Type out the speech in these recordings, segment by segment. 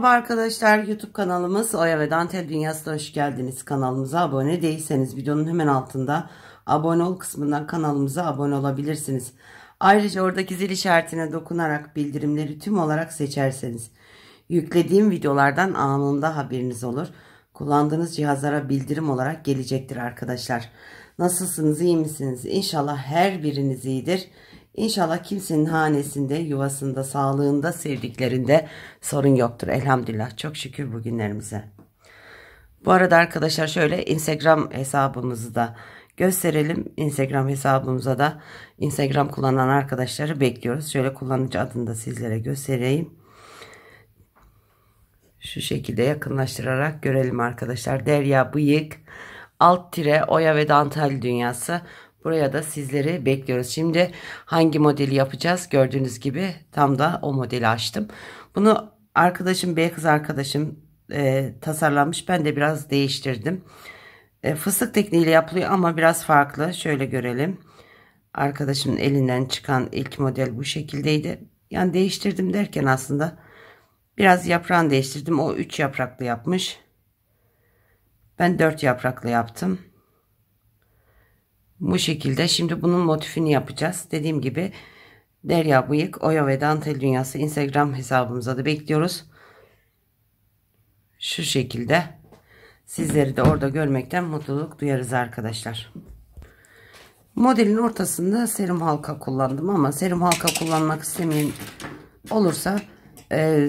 Merhaba arkadaşlar YouTube kanalımız Oya ve Dantel Dünyası'na hoş geldiniz. Kanalımıza abone değilseniz videonun hemen altında abone ol kısmından kanalımıza abone olabilirsiniz. Ayrıca oradaki zil işaretine dokunarak bildirimleri tüm olarak seçerseniz yüklediğim videolardan anında haberiniz olur. Kullandığınız cihazlara bildirim olarak gelecektir arkadaşlar. Nasılsınız iyi misiniz? İnşallah her biriniz iyidir. İnşallah kimsenin hanesinde, yuvasında, sağlığında, sevdiklerinde sorun yoktur. Elhamdülillah çok şükür bugünlerimize. Bu arada arkadaşlar şöyle Instagram hesabımızı da gösterelim. Instagram hesabımıza da Instagram kullanan arkadaşları bekliyoruz. Şöyle kullanıcı adını da sizlere göstereyim. Şu şekilde yakınlaştırarak görelim arkadaşlar. Derya Bıyık alt tire Oya ve Dantel Dünyası. Buraya da sizleri bekliyoruz. Şimdi hangi modeli yapacağız? Gördüğünüz gibi tam da o modeli açtım. Bunu arkadaşım, bey kız arkadaşım e, tasarlanmış. Ben de biraz değiştirdim. E, fıstık tekniğiyle yapılıyor ama biraz farklı. Şöyle görelim. Arkadaşımın elinden çıkan ilk model bu şekildeydi. Yani değiştirdim derken aslında biraz yaprağını değiştirdim. O 3 yapraklı yapmış. Ben 4 yapraklı yaptım. Bu şekilde şimdi bunun motifini yapacağız. Dediğim gibi Derya Bıyık, Oya ve Dantel Dünyası Instagram hesabımıza da bekliyoruz. Şu şekilde sizleri de orada görmekten mutluluk duyarız arkadaşlar. Modelin ortasında serum halka kullandım ama serum halka kullanmak istemeyen olursa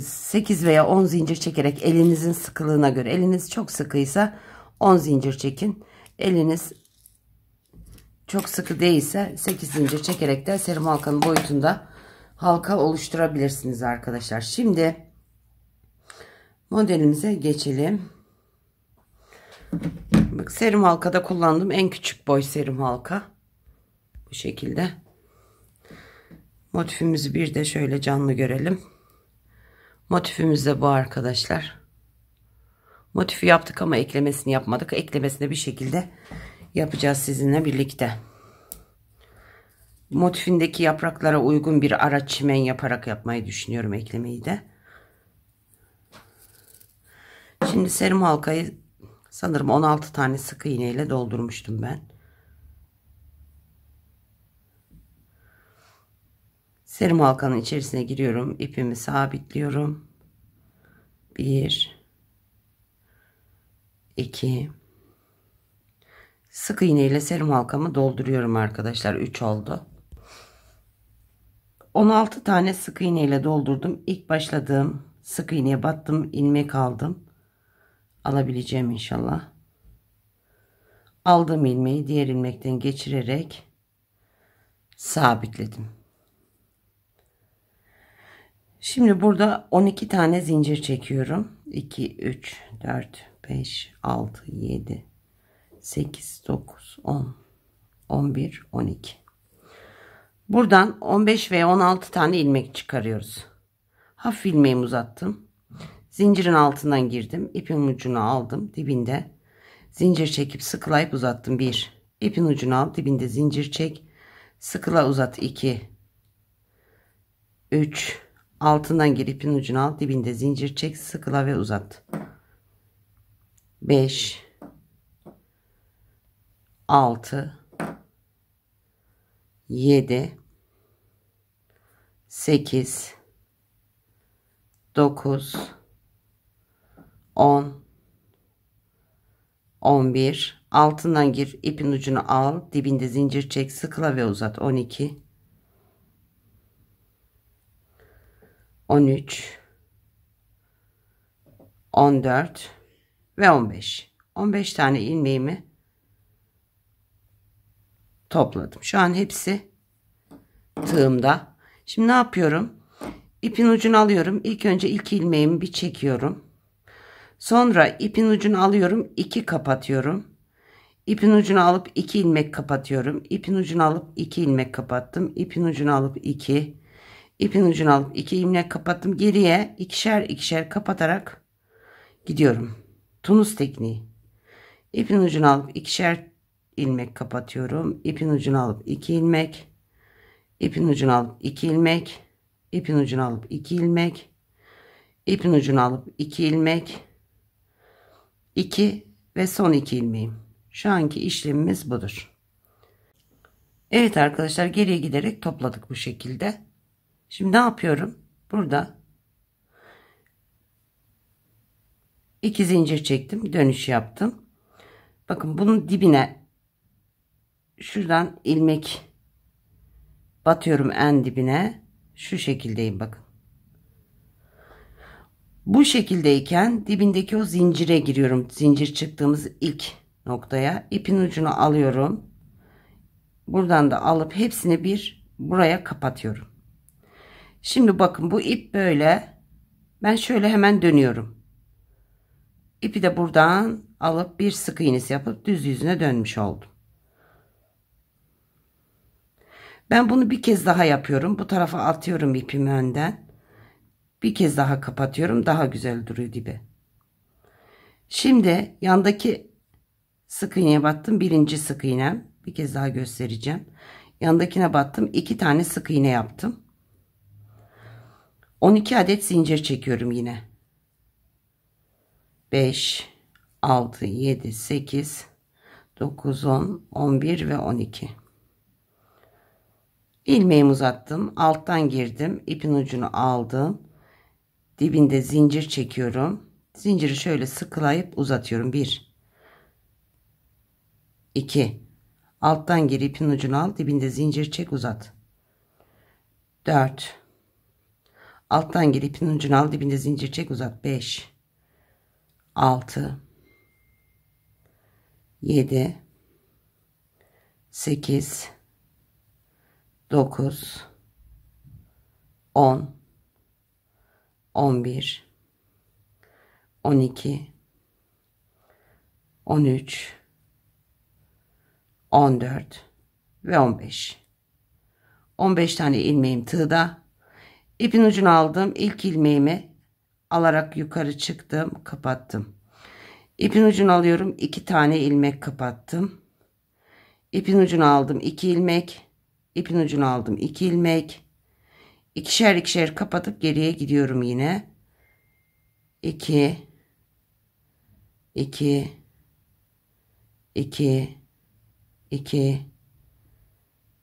8 e, veya 10 zincir çekerek elinizin sıkılığına göre eliniz çok sıkıysa 10 zincir çekin. Eliniz çok sıkı değilse 8 zincir de serum halkanın boyutunda halka oluşturabilirsiniz arkadaşlar. Şimdi modelimize geçelim. Bak serum halkada kullandım en küçük boy serum halka. Bu şekilde. Motifimizi bir de şöyle canlı görelim. Motifimiz de bu arkadaşlar. Motifi yaptık ama eklemesini yapmadık. Eklemesini bir şekilde yapacağız sizinle birlikte. Motifindeki yapraklara uygun bir ara çimen yaparak yapmayı düşünüyorum eklemeyi de. Şimdi serim halkayı sanırım 16 tane sık iğneyle doldurmuştum ben. Serim halkanın içerisine giriyorum. ipimi sabitliyorum. 1 2 Sık iğne ile serum halkamı dolduruyorum arkadaşlar. 3 oldu. 16 tane sık iğne ile doldurdum. İlk başladığım sık iğneye battım. ilmek aldım. Alabileceğim inşallah. Aldığım ilmeği diğer ilmekten geçirerek sabitledim. Şimdi burada 12 tane zincir çekiyorum. 2, 3, 4, 5, 6, 7, 8, 9, 10, 11, 12. Buradan 15 ve 16 tane ilmek çıkarıyoruz. Hafif ilmeği uzattım. Zincirin altından girdim. ipin ucunu aldım. Dibinde zincir çekip sıkılayıp uzattım. 1. İpin ucunu al. Dibinde zincir çek. Sıkıla uzat. 2. 3. Altından gir. ipin ucunu al. Dibinde zincir çek. Sıkıla ve uzat. 5. 6 7 8 9 10 11 altından gir ipin ucunu al dibinde zincir çek sıkıla ve uzat 12 13 14 ve 15 15 tane ilmeğimi topladım. Şu an hepsi tığımda. Şimdi ne yapıyorum? İpin ucunu alıyorum. İlk önce ilk ilmeğimi bir çekiyorum. Sonra ipin ucunu alıyorum. iki kapatıyorum. İpin ucunu alıp iki ilmek kapatıyorum. İpin ucunu alıp iki ilmek kapattım. İpin ucunu alıp iki. İpin ucunu alıp iki ilmek kapattım. Geriye ikişer ikişer kapatarak gidiyorum. Tunus tekniği. İpin ucunu alıp ikişer ilmek kapatıyorum. İpin ucunu alıp 2 ilmek, ipin ucunu alıp 2 ilmek, ipin ucunu alıp 2 ilmek, ipin ucunu alıp 2 ilmek, 2 ve son 2 ilmeğim. Şu anki işlemimiz budur. Evet arkadaşlar geriye giderek topladık bu şekilde. Şimdi ne yapıyorum? Burada iki zincir çektim. Dönüş yaptım. Bakın bunun dibine şuradan ilmek batıyorum en dibine şu şekildeyim bakın bu şekildeyken dibindeki o zincire giriyorum zincir çıktığımız ilk noktaya ipin ucunu alıyorum buradan da alıp hepsini bir buraya kapatıyorum şimdi bakın bu ip böyle ben şöyle hemen dönüyorum İpi de buradan alıp bir sık iğnesi yapıp düz yüzüne dönmüş oldum Ben bunu bir kez daha yapıyorum. Bu tarafa atıyorum ipimi önden. Bir kez daha kapatıyorum. Daha güzel duruyor dibi. Şimdi yandaki sık iğneye battım. Birinci sık iğnem. Bir kez daha göstereceğim. Yandakine battım. iki tane sık iğne yaptım. 12 adet zincir çekiyorum yine. 5, 6, 7, 8, 9, 10, 11 ve 12 ilmeğimi uzattım alttan girdim ipin ucunu aldım dibinde zincir çekiyorum zinciri şöyle sıkılayıp uzatıyorum 1 2 alttan gir ipin ucunu al dibinde zincir çek uzat 4 alttan gir ipin ucunu al dibinde zincir çek uzat 5 6 7 8 9 10 11 12 13 14 ve 15 15 tane ilmeğim tığda ipin ucunu aldım ilk ilmeğimi alarak yukarı çıktım kapattım ipin ucunu alıyorum 2 tane ilmek kapattım ipin ucunu aldım 2 ilmek ipin ucunu aldım 2 ilmek ikişer ikişer kapatıp geriye gidiyorum yine 2 2 2 2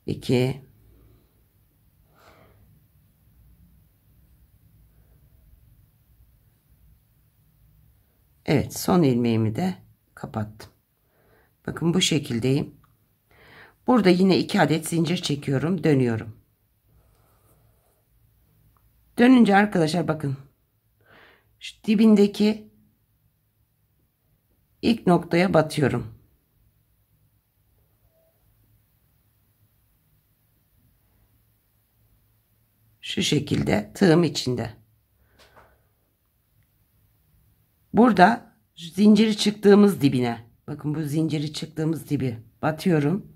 2 Evet son ilmeğimi de kapattım. Bakın bu şekildeyim. Burada yine 2 adet zincir çekiyorum. Dönüyorum. Dönünce arkadaşlar bakın. Şu dibindeki ilk noktaya batıyorum. Şu şekilde tığım içinde. Burada zinciri çıktığımız dibine. Bakın bu zinciri çıktığımız dibi batıyorum.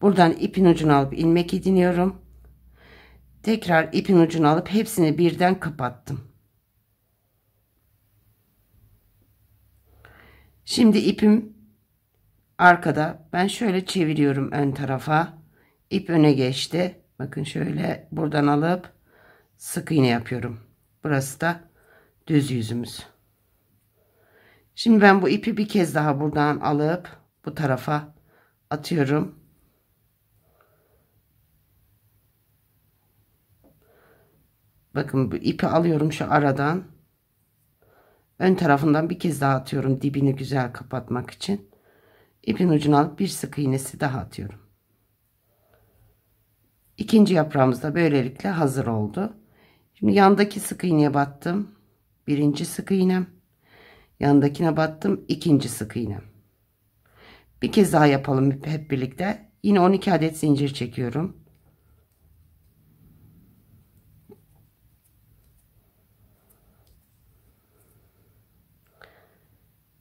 Buradan ipin ucunu alıp ilmek ediniyorum. Tekrar ipin ucunu alıp hepsini birden kapattım. Şimdi ipim arkada. Ben şöyle çeviriyorum ön tarafa. İp öne geçti. Bakın şöyle buradan alıp sık iğne yapıyorum. Burası da düz yüzümüz. Şimdi ben bu ipi bir kez daha buradan alıp bu tarafa atıyorum. Bakın bu ipi alıyorum şu aradan. Ön tarafından bir kez daha atıyorum dibini güzel kapatmak için. İpin ucuna alıp bir sık iğnesi daha atıyorum. İkinci yaprağımız da böylelikle hazır oldu. Şimdi yandaki sık iğneye battım. Birinci sık iğnem. Yandakine battım. ikinci sık iğnem. Bir kez daha yapalım hep birlikte. Yine 12 adet zincir çekiyorum.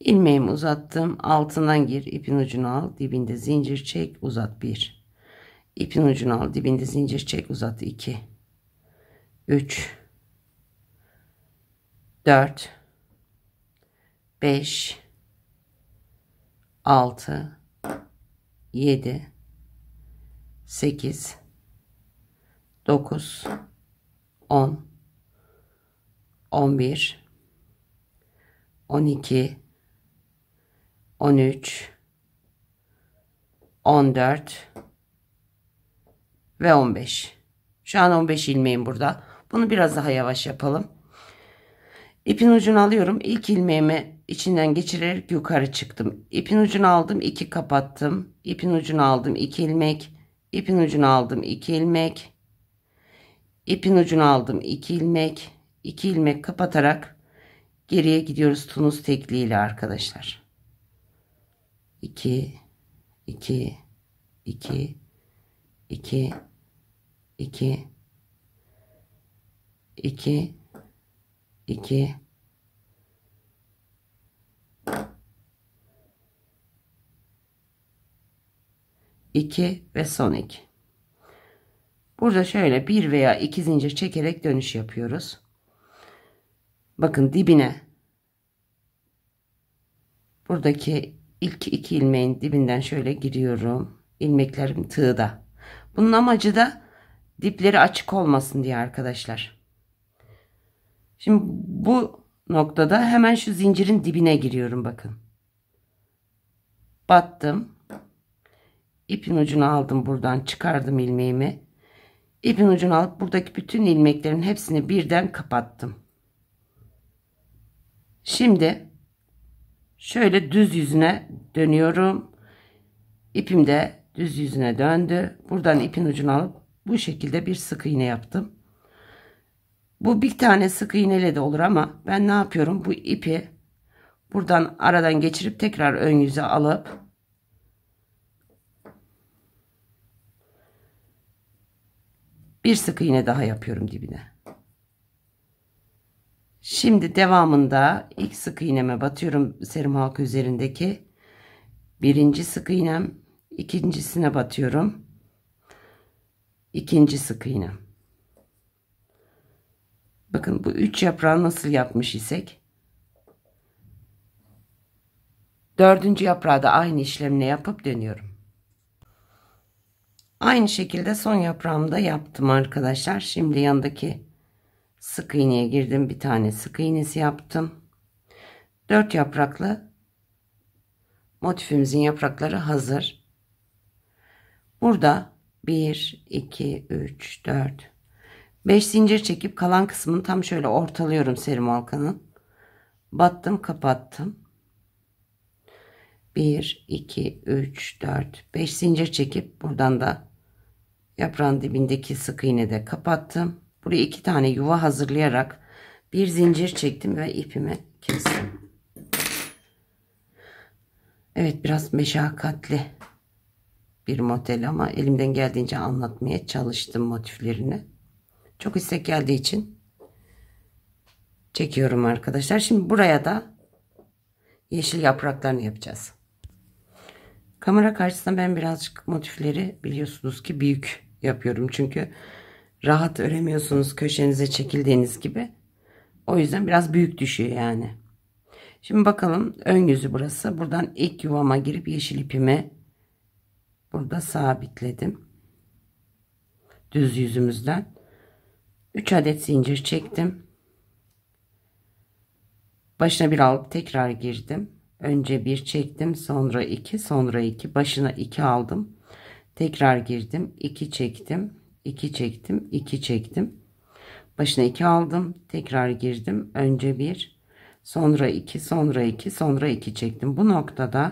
İlmeğimi uzattım. Altından gir. ipin ucunu al. Dibinde zincir çek. Uzat. 1. İpin ucunu al. Dibinde zincir çek. Uzat. 2. 3. 4. 5. 6. 7. 8. 9. 10. 11. 12. 13 14 ve 15 şu an 15 ilmeğim burada bunu biraz daha yavaş yapalım İpin ucunu alıyorum ilk ilmeğimi içinden geçirerek yukarı çıktım İpin ucunu aldım 2 kapattım İpin ucunu aldım 2 ilmek İpin ucunu aldım 2 ilmek İpin ucunu aldım 2 ilmek 2 ilmek kapatarak geriye gidiyoruz tunus ile arkadaşlar 2 2 2 2 2 2 2 2 ve son 2. Burada şöyle bir veya iki zincir çekerek dönüş yapıyoruz. Bakın dibine buradaki ilk iki ilmeğin dibinden şöyle giriyorum. İlmeklerim tığda. Bunun amacı da dipleri açık olmasın diye arkadaşlar. Şimdi bu noktada hemen şu zincirin dibine giriyorum bakın. Battım. İpin ucunu aldım buradan çıkardım ilmeğimi. İpin ucunu alıp buradaki bütün ilmeklerin hepsini birden kapattım. Şimdi Şöyle düz yüzüne dönüyorum. İpim de düz yüzüne döndü. Buradan ipin ucunu alıp bu şekilde bir sık iğne yaptım. Bu bir tane sık iğneyle de olur ama ben ne yapıyorum? Bu ipi buradan aradan geçirip tekrar ön yüze alıp bir sık iğne daha yapıyorum dibine. Şimdi devamında ilk sık iğneme batıyorum serim halka üzerindeki. Birinci sık iğnem, ikincisine batıyorum. İkinci sık iğnem. Bakın bu üç yaprağı nasıl yapmış isek. Dördüncü yaprağı da aynı işlemle yapıp dönüyorum. Aynı şekilde son yaprağımı da yaptım arkadaşlar. Şimdi yandaki sık iğneye girdim bir tane sık iğnesi yaptım 4 yapraklı motifimizin yaprakları hazır burada 1 2 3 4 5 zincir çekip kalan kısmını tam şöyle ortalıyorum serim halkanın battım kapattım 1 2 3 4 5 zincir çekip buradan da yaprağın dibindeki sık iğne de kapattım Buraya iki tane yuva hazırlayarak bir zincir çektim ve ipimi kestim. Evet biraz meşakkatli bir model ama elimden geldiğince anlatmaya çalıştım motiflerini. Çok istek geldiği için çekiyorum arkadaşlar. Şimdi buraya da yeşil yapraklarını yapacağız. Kamera karşısında ben birazcık motifleri biliyorsunuz ki büyük yapıyorum. Çünkü rahat öremiyorsunuz köşenize çekildiğiniz gibi. O yüzden biraz büyük düşüyor yani. Şimdi bakalım ön yüzü burası. Buradan ilk yuvama girip yeşil ipimi burada sabitledim. Düz yüzümüzden 3 adet zincir çektim. Başına bir alıp tekrar girdim. Önce bir çektim, sonra iki, sonra iki, başına iki aldım. Tekrar girdim, iki çektim, 2 çektim 2 çektim başına 2 aldım tekrar girdim önce 1 sonra 2 sonra 2 sonra 2 çektim bu noktada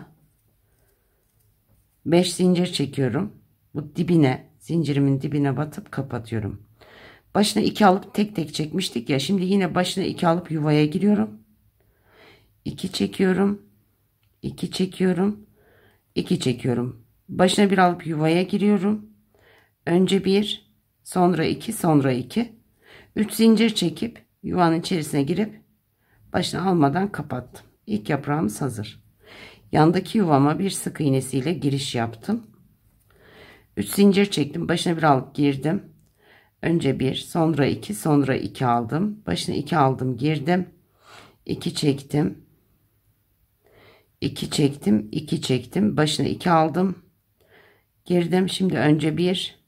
5 zincir çekiyorum bu dibine zincirimin dibine batıp kapatıyorum başına 2 alıp tek tek çekmiştik ya şimdi yine başına 2 alıp yuvaya giriyorum 2 çekiyorum 2 çekiyorum 2 çekiyorum başına bir alıp yuvaya giriyorum önce 1 sonra 2 sonra 2 3 zincir çekip yuvanın içerisine girip başına almadan kapattım. İlk yaprağımız hazır. Yandaki yuvama bir sık iğnesiyle giriş yaptım. 3 zincir çektim. Başına bir alıp girdim. Önce 1, sonra 2, sonra 2 aldım. Başına 2 aldım, girdim. 2 çektim. 2 çektim, 2 çektim. Başına 2 aldım. Girdim. Şimdi önce 1,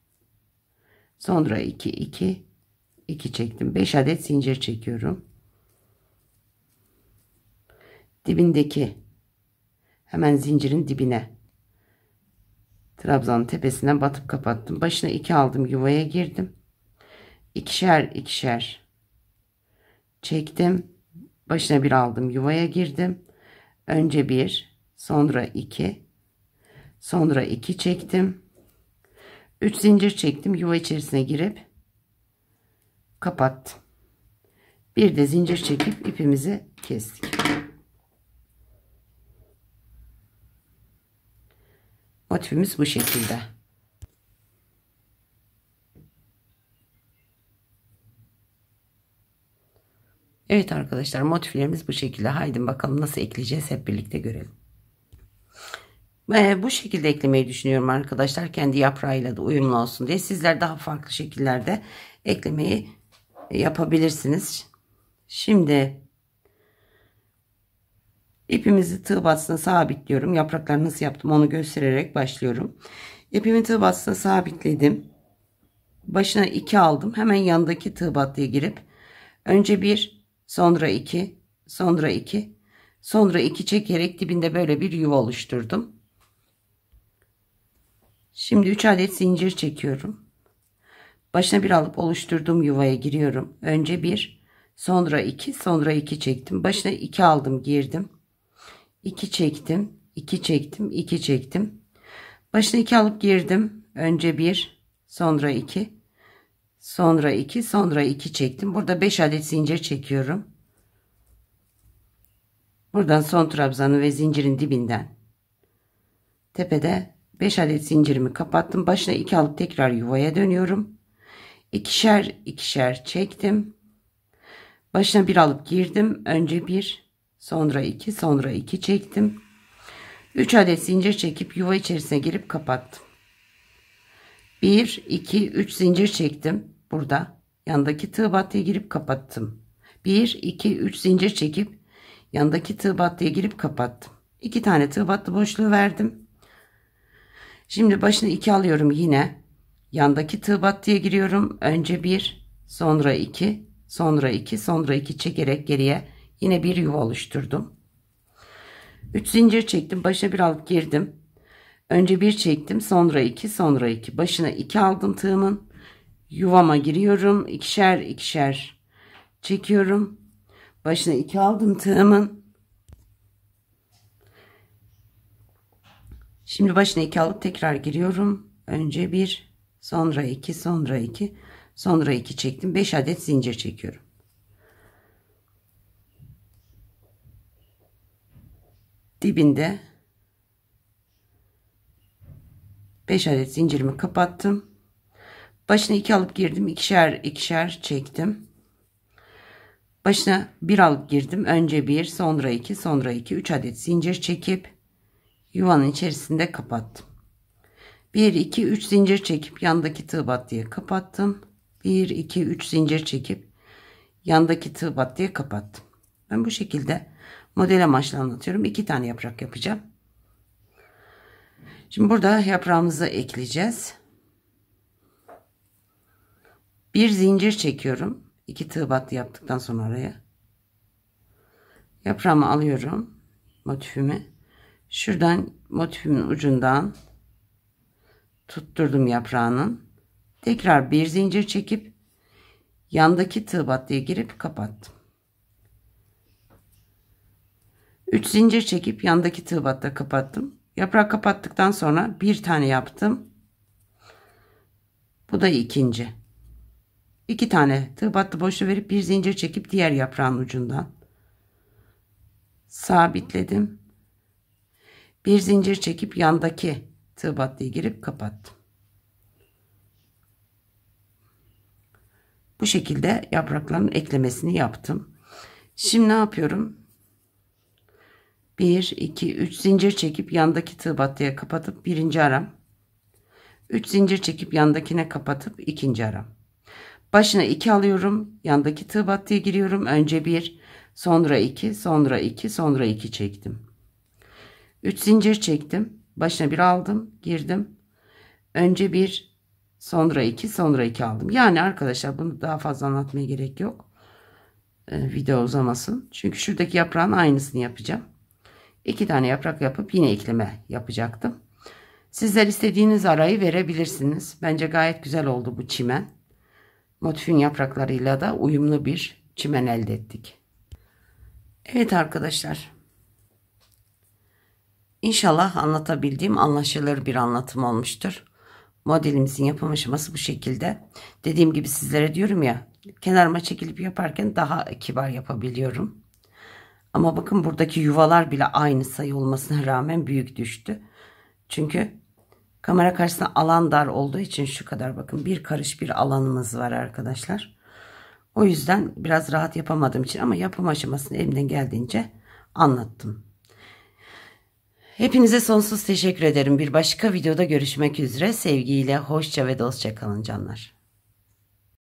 Sonra 2 2 2 çektim. 5 adet zincir çekiyorum. Dibindeki hemen zincirin dibine trabzanın tepesinden batıp kapattım. Başına 2 aldım. Yuvaya girdim. İkişer ikişer çektim. Başına bir aldım. Yuvaya girdim. Önce bir, sonra iki, sonra iki çektim. 3 zincir çektim. Yuva içerisine girip kapattım. Bir de zincir çekip ipimizi kestik. Motifimiz bu şekilde. Evet arkadaşlar motiflerimiz bu şekilde. Haydi bakalım nasıl ekleyeceğiz hep birlikte görelim. E, bu şekilde eklemeyi düşünüyorum arkadaşlar. Kendi yaprağıyla da uyumlu olsun diye. Sizler daha farklı şekillerde eklemeyi yapabilirsiniz. Şimdi ipimizi tığ bastığına sabitliyorum. Yaprakları nasıl yaptım onu göstererek başlıyorum. İpimi tığ bastığına sabitledim. Başına 2 aldım. Hemen yanındaki tığ battıya girip önce 1 sonra 2 sonra 2 sonra 2 çekerek dibinde böyle bir yuva oluşturdum. Şimdi 3 adet zincir çekiyorum. Başına bir alıp oluşturduğum yuvaya giriyorum. Önce 1, sonra 2, sonra 2 çektim. Başına 2 aldım, girdim. 2 çektim, 2 çektim, 2 çektim. Başına 2 alıp girdim. Önce 1, sonra 2, sonra 2, sonra 2 çektim. Burada 5 adet zincir çekiyorum. Buradan son trabzanı ve zincirin dibinden tepede 5 adet zincirimi kapattım. Başına 2 alıp tekrar yuvaya dönüyorum. İkişer ikişer çektim. Başına 1 alıp girdim. Önce 1, sonra 2, sonra 2 çektim. 3 adet zincir çekip yuva içerisine girip kapattım. 1, 2, 3 zincir çektim. Burada yandaki tığ battıya girip kapattım. 1, 2, 3 zincir çekip yandaki tığ battıya girip kapattım. 2 tane tığ battı boşluğu verdim. Şimdi başına 2 alıyorum yine. Yandaki tığ battıya giriyorum. Önce 1, sonra 2, sonra 2, sonra 2 çekerek geriye yine bir yuva oluşturdum. 3 zincir çektim. Başa bir alıp girdim. Önce 1 çektim, sonra 2, sonra 2. Başına 2 aldım tığımın. Yuvama giriyorum. ikişer ikişer çekiyorum. Başına 2 aldım tığımın. Şimdi başına iki alıp tekrar giriyorum. Önce bir, sonra iki, sonra iki, sonra iki çektim. Beş adet zincir çekiyorum. Dibinde 5 adet zincirimi kapattım. Başına 2 alıp girdim. ikişer ikişer çektim. Başına 1 alıp girdim. Önce 1, sonra 2, sonra 2, 3 adet zincir çekip yuvanın içerisinde kapattım. 1 2 3 zincir çekip yandaki tığ battıya kapattım. 1 2 3 zincir çekip yandaki tığ battıya kapattım. Ben bu şekilde model amaçlı anlatıyorum. 2 tane yaprak yapacağım. Şimdi burada yaprağımızı ekleyeceğiz. Bir zincir çekiyorum. 2 tığ battı yaptıktan sonra araya. Yaprağımı alıyorum. Motifimi Şuradan motifimin ucundan tutturdum yaprağının. Tekrar bir zincir çekip yandaki tığ battıya girip kapattım. 3 zincir çekip yandaki tığ batta kapattım. Yaprak kapattıktan sonra bir tane yaptım. Bu da ikinci. İki tane tığ battı boşu verip bir zincir çekip diğer yaprağın ucundan sabitledim. Bir zincir çekip yandaki tığ battıya girip kapattım. Bu şekilde yaprakların eklemesini yaptım. Şimdi ne yapıyorum? 1, 2, 3 zincir çekip yandaki tığ battıya kapatıp birinci aram. 3 zincir çekip yandakine kapatıp ikinci aram. Başına 2 alıyorum. Yandaki tığ battıya giriyorum. Önce 1, sonra 2, sonra 2, sonra 2 çektim. 3 zincir çektim. Başına bir aldım. Girdim. Önce bir sonra iki, sonra iki aldım. Yani arkadaşlar bunu daha fazla anlatmaya gerek yok. Ee, video uzamasın. Çünkü şuradaki yaprağın aynısını yapacağım. İki tane yaprak yapıp yine ekleme yapacaktım. Sizler istediğiniz arayı verebilirsiniz. Bence gayet güzel oldu bu çimen. Motifin yapraklarıyla da uyumlu bir çimen elde ettik. Evet arkadaşlar İnşallah anlatabildiğim anlaşılır bir anlatım olmuştur. Modelimizin yapım aşaması bu şekilde. Dediğim gibi sizlere diyorum ya kenarıma çekilip yaparken daha kibar yapabiliyorum. Ama bakın buradaki yuvalar bile aynı sayı olmasına rağmen büyük düştü. Çünkü kamera karşısında alan dar olduğu için şu kadar bakın bir karış bir alanımız var arkadaşlar. O yüzden biraz rahat yapamadığım için ama yapım aşamasını elimden geldiğince anlattım. Hepinize sonsuz teşekkür ederim. Bir başka videoda görüşmek üzere. Sevgiyle, hoşça ve dostça kalın canlar.